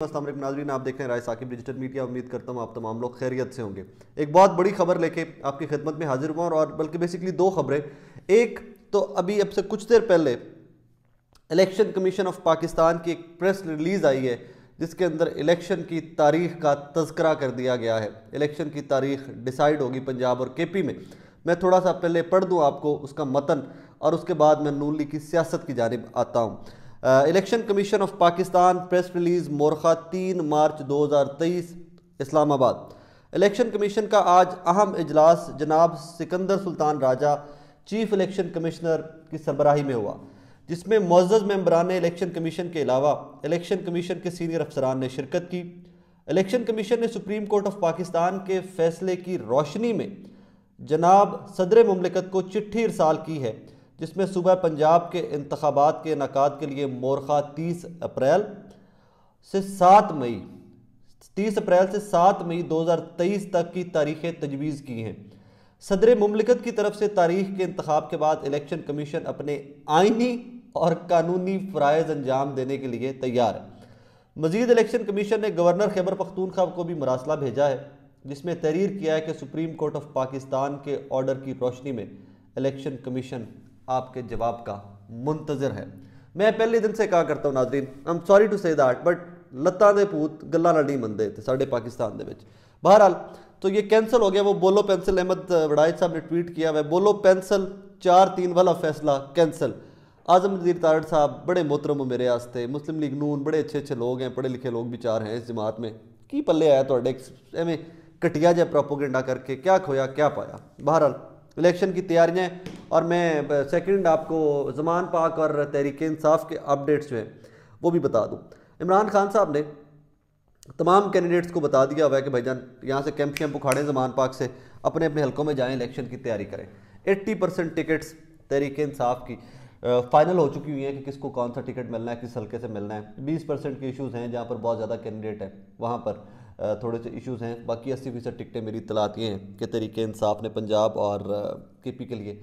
नाजरीन आप देख रहे हैं राय साकिब डिजिटल मीडिया उम्मीद करता हूँ आप तमाम लोग खैरियत से होंगे एक बहुत बड़ी खबर लेके आपकी खिदमत में हाजिर हुआ और बल्कि बेसिकली दो खबरें एक तो अभी अब से कुछ देर पहले इलेक्शन कमीशन ऑफ पाकिस्तान की एक प्रेस रिलीज़ आई है जिसके अंदर इलेक्शन की तारीख का तस्करा कर दिया गया है इलेक्शन की तारीख डिसाइड होगी पंजाब और के में मैं थोड़ा सा पहले पढ़ दूँ आपको उसका मतन और उसके बाद मैं नून लीग की सियासत की जानब आता हूँ election commission of Pakistan press release मोरखा तीन मार्च 2023 इस्लामाबाद इलेक्शन कमीशन का आज अहम इजलास जनाब Sikandar Sultan Raja chief election commissioner की सरबराही में हुआ जिसमें मज्ज़ मम्बरान ने इलेक्शन कमीशन के अलावा इलेक्शन कमीशन के सीनियर अफसरान ने शिरकत की इलेक्शन कमीशन ने सुप्रीम कोर्ट ऑफ पाकिस्तान के फैसले की रोशनी में जनाब सदर ममलिकत को चिट्ठी इरसाल की है जिसमें सुबह पंजाब के इंतबात के इनका के लिए मोरखा तीस अप्रैल से सात मई तीस अप्रैल से सात मई दो हज़ार तेईस तक की तारीखें तजवीज़ की हैं सदर ममलिकत की तरफ से तारीख के इंतब के बाद इलेक्शन कमीशन अपने आइनी और कानूनी फ़रज़ अंजाम देने के लिए तैयार है मजीद इलेक्शन कमीशन ने गवर्नर खैबर पख्तूनख्वा को भी मरासला भेजा है जिसमें तहरीर किया है कि सुप्रीम कोर्ट ऑफ पाकिस्तान के ऑर्डर की रोशनी में इलेक्शन कमीशन आपके जवाब का मुंतजर है मैं पहले दिन से कहा करता हूँ नाजरीन I am sorry to say that but लत्ता के भूत गलों नहीं मनते इतने साढ़े पाकिस्तान के बहरहाल तो ये कैंसल हो गया वो बोलो पेंसिल अहमद वड़ाइज साहब ने ट्वीट किया वह बोलो पेंसिल चार तीन वाला फैसला कैंसल आजम नज़ीर तारड़ साहब बड़े मोहतरम मेरे आस्ते मुस्लिम लीग नून बड़े अच्छे अच्छे लोग हैं पढ़े लिखे लोग विचार हैं इस जमात में की पल्ले आया थोड़े एवं घटिया जहा प्रोपोगेंडा करके क्या खोया क्या पाया बहरहाल इलेक्शन की तैयारियाँ और मैं सेकंड आपको जमान पाक और तहरीक इंसाफ के अपडेट्स जो हैं वो भी बता दूँ इमरान खान साहब ने तमाम कैंडिडेट्स को बता दिया हुआ है कि भाई जान यहाँ से कैंप कैंप उखाड़ें जमान पाक से अपने अपने हलकों में जाएँ इलेक्शन की तैयारी करें eighty percent tickets Tehreek Insaf की फाइनल हो चुकी हुई है कि किसको कौन सा टिकट मिलना है किस हल्के से मिलना है बीस परसेंट के इशूज़ हैं जहाँ पर बहुत ज़्यादा कैंडिडेट हैं वहाँ पर थोड़े से इश्यूज़ हैं बाकी अस्सी फीसद टिकटें मेरी इतलात ये हैं कि तरीके इंसाफ ने पंजाब और के पी के लिए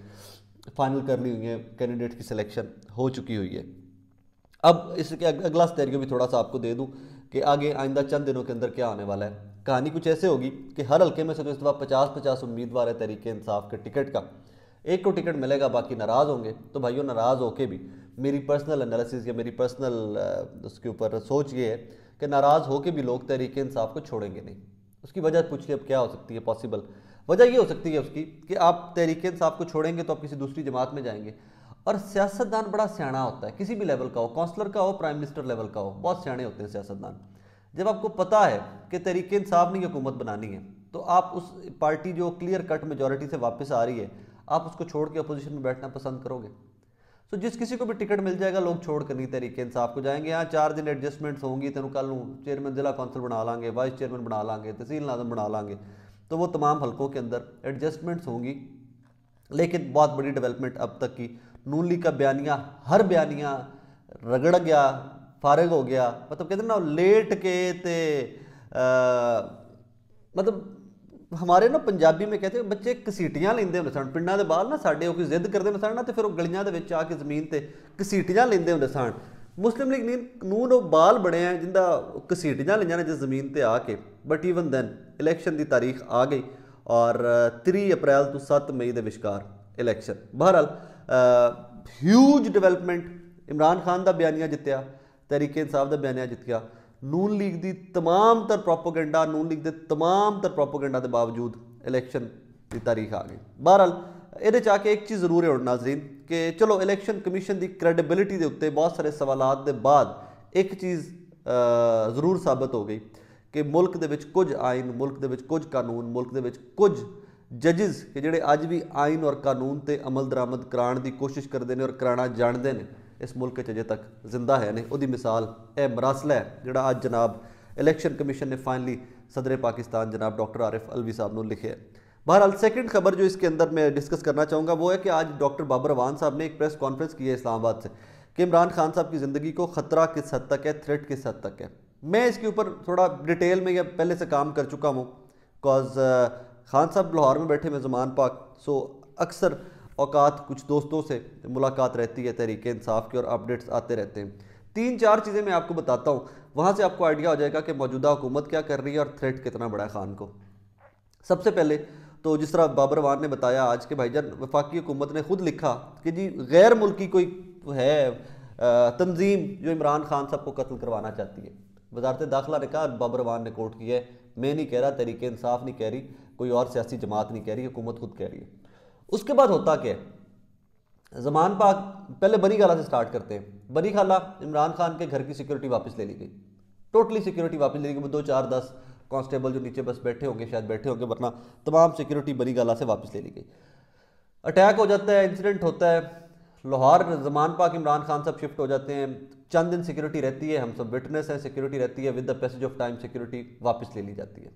फाइनल कर ली हुई है कैंडिडेट की सिलेक्शन हो चुकी हुई है अब इसके अगला स्टेरियो भी थोड़ा सा आपको दे दूँ कि आगे आइंदा चंद दिनों के अंदर क्या आने वाला है कहानी कुछ ऐसे होगी कि हर हल्के में से तो इस दफ़ा पचास पचास उम्मीदवार है तरीके इंसाफ के टिकट का एक को टिकट मिलेगा बाकी नाराज़ होंगे तो भाइयों नाराज़ होके भी मेरी पर्सनल एनालिसिस या मेरी पर्सनल उसके ऊपर सोच ये है कि नाराज़ होके भी लोग तरीके इंसाफ को छोड़ेंगे नहीं उसकी वजह पूछिए अब क्या हो सकती है पॉसिबल वजह ये हो सकती है उसकी कि आप तहरीके साहब को छोड़ेंगे तो आप किसी दूसरी जमात में जाएंगे और सियासतदान बड़ा स्याणा होता है किसी भी लेवल का हो काउंसलर का हो प्राइम मिनिस्टर लेवल का हो बहुत स्याणे होते हैं सियासतदान जब आपको पता है कि तहरीक साहब ने हुकूमत बनानी है तो आप उस पार्टी जो क्लियर कट मेजोरिटी से वापस आ रही है आप उसको छोड़ के अपोजिशन में बैठना पसंद करोगे सो जिस किसी को भी टिकट मिल जाएगा लोग छोड़ कर नहीं तरीके साहब को जाएंगे यहाँ चार दिन एडजस्टमेंट्स होंगी तेन कल चेयरमैन जिला काउंसिल बना लाँगे वाइस चेयरमैन बना लाँगे तहसील नाजम बना लाँगे तो वो तमाम हलकों के अंदर एडजस्टमेंट्स होंगी लेकिन बहुत बड़ी डेवलपमेंट अब तक की नून लीग का बयानिया हर बयानिया रगड़ गया फारग हो गया मतलब कहते ना लेट के ते ਮਤਲਬ ਹਮਾਰੇ ਨਾ ਪੰਜਾਬੀ ਮੇ ਕਹਤੇ ਬੱਚੇ बच्चे घसीटियाँ लेंदे होंगे सन ਦੇ के ਨਾ ना साढ़े ਕੀ ਜ਼ਿੱਦ ਕਰਦੇ ਹੁੰਦੇ ਸਨ ਨਾ ਤੇ ਫਿਰ ਉਹ ਗਲੀਆਂ ਦੇ ਵਿੱਚ ਆ ਕੇ ਜ਼ਮੀਨ ਤੇ ਕਸੀਟੀਆਂ ਮੁਸਲਿਮ ਲੀਗ ਨੂਨ ਉਹ ਬਾਲ ਬਣਿਆ ਜਿੰਦਾ ਕਸੀਟੀਆਂ ਲਈਆਂ ਨੇ ਜਿਸ ਜ਼ਮੀਨ ਤੇ ਆ ਕੇ ਬਟ ਈਵਨ ਦੈਨ ਇਲੈਕਸ਼ਨ ਦੀ ਤਾਰੀਖ ਆ ਗਈ ਔਰ 3 ਅਪ੍ਰੈਲ ਤੋਂ 7 ਮਈ ਦੇ ਵਿਚਕਾਰ ਇਲੈਕਸ਼ਨ ਬਹਰਾਲ ਹਿਊਜ ਡਿਵੈਲਪਮੈਂਟ ਇਮਰਾਨ ਖਾਨ ਦਾ ਬਿਆਨੀਆ ਜਿੱਤਿਆ ਤਰੀਕੇ ਇਨਸਾਫ ਦਾ ਬਿਆਨੀਆ ਜਿੱਤ ਗਿਆ ਨੂਨ ਲੀਗ ਦੀ तमाम ਤਰ ਪ੍ਰੋਪਗੈਂਡਾ ਨੂਨ ਲੀਗ ਦੇ तमाम ਤਰ ਪ੍ਰੋਪਗੈਂਡਾ ਦੇ ਬਾਵਜੂਦ ਇਲੈਕਸ਼ਨ ਦੀ ਤਾਰੀਖ ਆ ਗਈ ਬਹਰਾਲ ਇਹਦੇ ਚ ਆ ਕੇ ਇੱਕ ਚੀਜ਼ ਜ਼ਰੂਰ ਹੈ ਹੁਣ ਨਾਜ਼ਰੀਨ ਕਿ ਚਲੋ ਇਲੈਕਸ਼ਨ ਕਮਿਸ਼ਨ ਦੀ ਕ੍ਰੈਡੀਬਿਲਿਟੀ ਦੇ ਉੱਤੇ ਬਹੁਤ ਸਾਰੇ ਸਵਾਲਾਂ ਦੇ ਬਾਅਦ ਇੱਕ ਚੀਜ਼ ਜ਼ਰੂਰ ਸਾਬਤ ਹੋ ਗਈ ਕਿ ਮੁਲਕ ਦੇ ਵਿੱਚ ਕੁਝ ਆਇਨ ਮੁਲਕ ਦੇ ਵਿੱਚ ਕੁਝ ਕਾਨੂੰਨ ਮੁਲਕ ਦੇ ਵਿੱਚ ਕੁਝ ਜੱਜਸ ਕਿ ਜਿਹੜੇ ਅੱਜ ਵੀ ਆਇਨ ਔਰ ਕਾਨੂੰਨ ਤੇ ਅਮਲ ਦਰਾਮਦ ਕਰਾਉਣ ਦੀ ਕੋਸ਼ਿਸ਼ ਕਰਦੇ ਨੇ ਔਰ ਕਰਾਣਾ ਜਾਣਦੇ ਨੇ ਇਸ ਮੁਲਕ 'ਚ ਅਜੇ ਤੱਕ ਜ਼ਿੰਦਾ ਹੈ ਨੇ ਉਹਦੀ ਮਿਸਾਲ ਇਹ ਮਰਾਸਲਾ ਹੈ ਜਿਹੜਾ ਅੱਜ ਜਨਾਬ ਇਲੈਕਸ਼ਨ ਕਮਿਸ਼ਨ ਨੇ ਫਾਈਨਲੀ ਸਦਰੇ ਪਾਕਿਸਤਾਨ ਜਨਾਬ ਡਾਕਟਰ ਆਰਿਫ ਅਲਵੀ ਸਾਹਿਬ ਨੂੰ ਲਿਖਿਆ बहरहाल सेकंड खबर जो इसके अंदर मैं डिस्कस करना चाहूँगा वो है कि आज डॉक्टर बाबर अवान साहब ने एक प्रेस कॉन्फ्रेंस की है इस्लामाबाद से कि इमरान खान साहब की ज़िंदगी को ख़तरा किस हद तक है थ्रेट किस हद तक है मैं इसके ऊपर थोड़ा डिटेल में या पहले से काम कर चुका हूँ बिकॉज खान साहब लाहौर में बैठे मेजमान जमान पाक सो अक्सर औकात कुछ दोस्तों से मुलाकात रहती है तहरीक इंसाफ की और अपडेट्स आते रहते हैं तीन चार चीज़ें मैं आपको बताता हूँ वहाँ से आपको आइडिया हो जाएगा कि मौजूदा हुकूमत क्या कर रही है और थ्रेट कितना बड़ा है खान को सबसे पहले तो जिस तरह बाबर वान ने बताया आज के भाईजान वफाकी हुकूमत ने खुद लिखा कि जी गैर मुल्की कोई है तंजीम जो इमरान खान साहब को कत्ल करवाना चाहती है वजारत दाखिला ने कहा बाबर वान ने कोर्ट किया है मैं नहीं कह रहा तरीके इंसाफ नहीं कह रही कोई और सियासी जमात नहीं कह रही हुकूमत खुद कह रही है उसके बाद होता क्या जमान पाक पहले बनी खाला से स्टार्ट करते हैं बनी खाला इमरान खान के घर की सिक्योरिटी वापस ले ली गई टोटली सिक्योरिटी वापस ले ली गई दो चार दस कांस्टेबल जो नीचे बस बैठे होंगे शायद बैठे होंगे वरना तमाम सिक्योरिटी बरी गला से वापस ले ली गई अटैक हो जाता है इंसिडेंट होता है लाहौर जमान पाक इमरान खान साहब शिफ्ट हो जाते हैं चंद दिन सिक्योरिटी रहती है हम सब विटनेस हैं सिक्योरिटी रहती है with the passage of time security वापस ले ली जाती है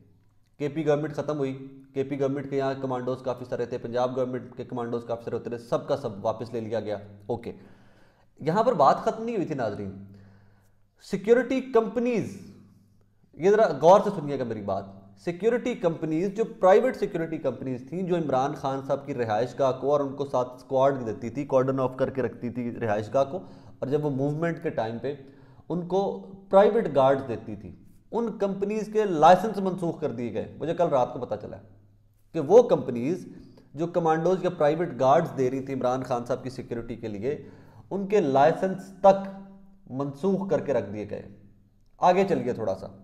के पी गवर्नमेंट ख़त्म हुई के पी गवर्नमेंट के यहाँ कमांडोज काफ़ी सारे थे पंजाब गवर्नमेंट के कमांडोज काफ़ी सारे होते थे सब का सब वापस ले लिया गया ओके यहाँ पर बात ख़त्म नहीं हुई थी नाजरीन सिक्योरिटी कंपनीज़ ये ज़रा गौर से सुनिएगा मेरी बात सिक्योरिटी कंपनीज जो प्राइवेट सिक्योरिटी कंपनीज थी जो इमरान खान साहब की रिहाइश गाह को और उनको साथ स्क्वाड देती थी कॉर्डन ऑफ करके रखती थी रिहाइश गाह को और जब वो मूवमेंट के टाइम पे उनको प्राइवेट गार्ड्स देती थी उन कंपनीज के लाइसेंस मनसूख कर दिए गए मुझे कल रात को पता चला कि वो कंपनीज जो कमांडोज या प्राइवेट गार्ड्स दे रही थी इमरान खान साहब की सिक्योरिटी के लिए उनके लाइसेंस तक मनसूख करके रख दिए गए आगे चलिए थोड़ा सा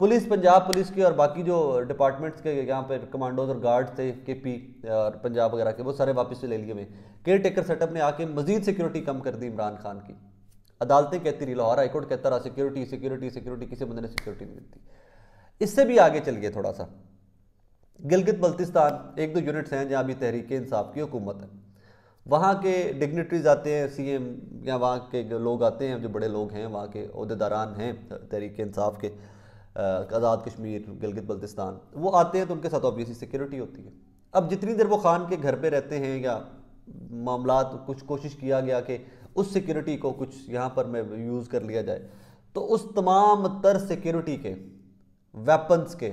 पुलिस पंजाब पुलिस के और बाकी जो डिपार्टमेंट्स के यहाँ पे कमांडोज और गार्ड्स थे के पी और पंजाब वगैरह के वो सारे वापस से ले लिए हुए केयर टेकर सेटअप ने आके मजीद सिक्योरिटी कम कर दी इमरान खान की अदालतें कहती रही लाहौर हाईकोर्ट कहता रहा सिक्योरिटी सिक्योरिटी सिक्योरिटी किसी बंदे ने सिक्योरिटी नहीं दी इससे भी आगे चल गए थोड़ा सा गिलगित बल्तिस्तान एक दो यूनिट्स हैं जहाँ अभी तहरीक इंसाफ की हुकूमत है वहाँ के डिग्नेटरीज आते हैं सी एम या वहाँ के लोग आते हैं जो बड़े लोग हैं वहाँ के अहदेदारान हैं तहरीक इंसाफ के आज़ाद कश्मीर गिलगित बल्तिस्तान वो आते हैं तो उनके साथ ऑबियसली सिक्योरिटी होती है अब जितनी देर वो खान के घर पे रहते हैं या मामला कुछ कोशिश किया गया कि उस सिक्योरिटी को कुछ यहाँ पर मैं यूज़ कर लिया जाए तो उस तमाम तर सिक्योरिटी के वेपन्स के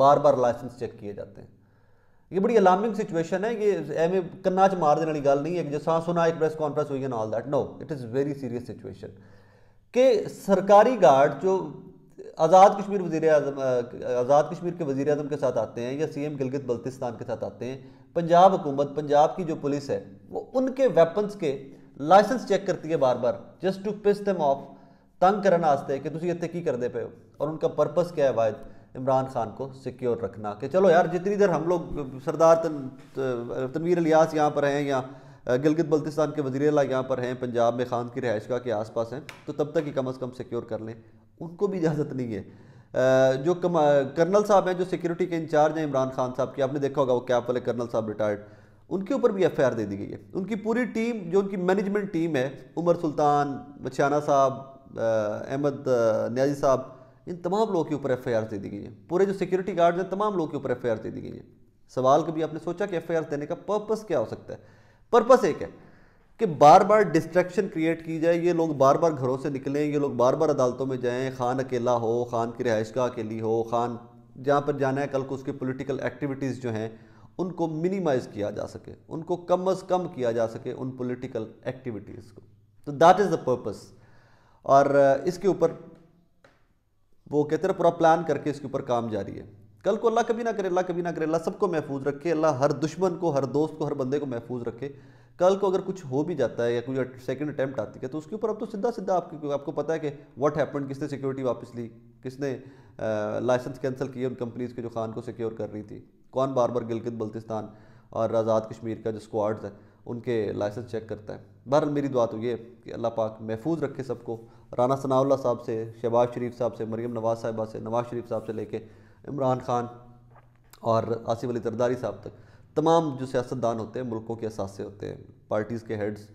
बार बार लाइसेंस चेक किए जाते हैं ये बड़ी अलार्मिंग सिचुएशन है ये एवं कन्नाच मार देने वाली गल नहीं है जो सा सुना एक प्रेस कॉन्फ्रेंस हुई है all that no it is very serious situation के सरकारी गार्ड जो आज़ाद कश्मीर वजीर अजम आज़ाद कश्मीर के वजीर अजम के साथ आते हैं या सी एम गिलगित बल्तिस्तान के साथ आते हैं पंजाब हुकूमत पंजाब की जो पुलिस है वो उनके वेपन्स के लाइसेंस चेक करती है बार बार जस्ट टू पिस दम ऑफ तंग करने वास्ते कि तुम इतने की करते पे हो और उनका पर्पस क्या है वायद इमरान खान को सिक्योर रखना कि चलो यार जितनी देर हम लोग सरदार तन, तनवीर अलियास यहाँ पर हैं या गिलगित बल्तिस्तान के वजीर अला यहाँ पर हैं पंजाब में खान की रहाइश के आस पास हैं तो तब तक ही कम अज़ कम सिक्योर कर लें उनको भी इजाज़त नहीं है जो कम कर्नल साहब हैं जो सिक्योरिटी के इंचार्ज हैं इमरान खान साहब के आपने देखा होगा वो कैप वाले कर्नल साहब रिटायर्ड उनके ऊपर भी एफ दे दी गई है उनकी पूरी टीम जो उनकी मैनेजमेंट टीम है उमर सुल्तान मछियाना साहब अहमद न्याजी साहब इन तमाम लोगों के ऊपर एफ दे दी गई है पूरे जो सिक्योरिटी गार्ड्स हैं तमाम लोगों के ऊपर एफ दे दी गई है सवाल कभी आपने सोचा कि एफ देने का पर्पस क्या हो सकता है पर्पस एक है कि बार बार डिस्ट्रैक्शन क्रिएट की जाए ये लोग बार बार घरों से निकलें ये लोग बार बार अदालतों में जाएं खान अकेला हो खान की रहाइश का अकेली हो खान जहाँ पर जाना है कल को उसकी पॉलिटिकल एक्टिविटीज़ जो हैं उनको मिनिमाइज़ किया जा सके उनको कम अज़ कम किया जा सके उन पोलिटिकल एक्टिविटीज़ को तो दैट इज़ द पर्पस और इसके ऊपर वो कहते हैं पूरा प्लान करके इसके ऊपर काम जारी है कल को अल्लाह कभी ना करे अल्लाह कभी ना करे अल्लाह सबको महफूज रखे अल्लाह हर दुश्मन को हर दोस्त को हर बंदे को महफूज रखे कल को अगर कुछ हो भी जाता है या कोई सेकंड अटैम्प्ट आती है तो उसके ऊपर अब तो सीधा सीधा आपके आपको पता है कि व्हाट हैपन किसने सिक्योरिटी वापस ली किसने लाइसेंस कैंसिल किए उन कंपनीज़ के जो खान को सिक्योर कर रही थी कौन बार बार गिलगित बल्तिस्तान और आज़ाद कश्मीर का जो स्क्वाड्स है उनके लाइसेंस चेक करता है बहरहाल मेरी दुआ तो ये कि अल्लाह पाक महफूज रखे सबको राना सनाउल्ला साहब से शहबाज शरीफ साहब से मरीम नवाज़ साहिबा से नवाज़ शरीफ साहब से लेके इमरान खान और आसिफ अली तरदारी साहब तक तमाम जो सियासतदान होते हैं मुल्कों के असासे होते हैं पार्टीज़ के हेड्स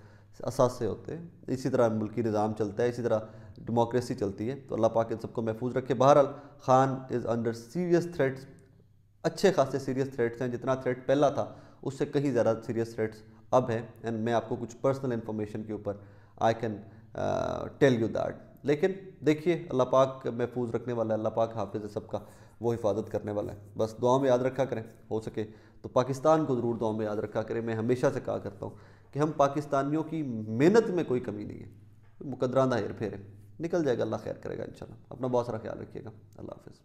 असासे होते हैं इसी तरह मुल्की निज़ाम चलता है इसी तरह डेमोक्रेसी चलती है तो अल्लाह पाक इन सबको महफूज रखे बहरहाल Khan is under serious threats अच्छे खासे सीरियस थ्रेट्स हैं जितना थ्रेट पहला था उससे कहीं ज़्यादा सीरियस थ्रेट्स अब हैं एंड मैं आपको कुछ पर्सनल इन्फॉर्मेशन के ऊपर I can tell you that लेकिन देखिए अल्लाह पाक महफूज रखने वाला है अल्लाह पाक हाफिज़ है सबका वो हिफाजत करने वाला है बस दुआ में याद रखा करें हो सके तो पाकिस्तान को ज़रूर दो में याद रखा करें मैं हमेशा से कहा करता हूँ कि हम पाकिस्तानियों की मेहनत में कोई कमी नहीं है मुकदरा हेर फेर है निकल जाएगा अल्लाह खैर करेगा इन अपना बहुत सारा ख्याल रखिएगा अल्लाह हाफिज़